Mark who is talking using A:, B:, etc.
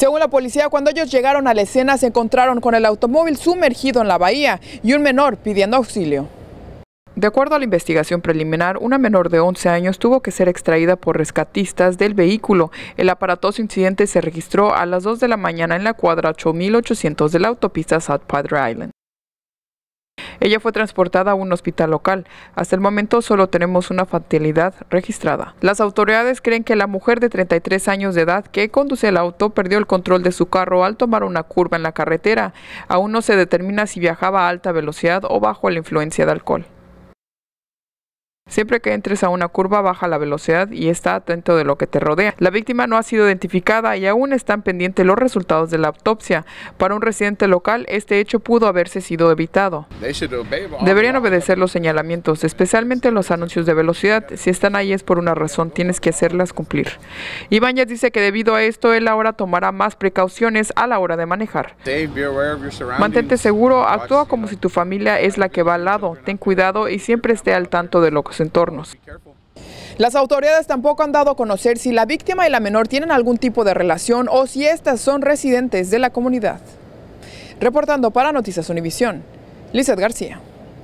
A: Según la policía, cuando ellos llegaron a la escena se encontraron con el automóvil sumergido en la bahía y un menor pidiendo auxilio. De acuerdo a la investigación preliminar, una menor de 11 años tuvo que ser extraída por rescatistas del vehículo. El aparatoso incidente se registró a las 2 de la mañana en la cuadra 8800 de la autopista South Padre Island. Ella fue transportada a un hospital local. Hasta el momento solo tenemos una fatalidad registrada. Las autoridades creen que la mujer de 33 años de edad que conduce el auto perdió el control de su carro al tomar una curva en la carretera. Aún no se determina si viajaba a alta velocidad o bajo la influencia de alcohol. Siempre que entres a una curva, baja la velocidad y está atento de lo que te rodea. La víctima no ha sido identificada y aún están pendientes los resultados de la autopsia. Para un residente local, este hecho pudo haberse sido evitado. Deberían obedecer los señalamientos, especialmente los anuncios de velocidad. Si están ahí es por una razón, tienes que hacerlas cumplir. Ibáñez dice que debido a esto, él ahora tomará más precauciones a la hora de manejar.
B: Mantente seguro, actúa
A: como si tu familia es la que va al lado, ten cuidado y siempre esté al tanto de lo que entornos. Las autoridades tampoco han dado a conocer si la víctima y la menor tienen algún tipo de relación o si éstas son residentes de la comunidad. Reportando para Noticias Univisión, Lizeth García.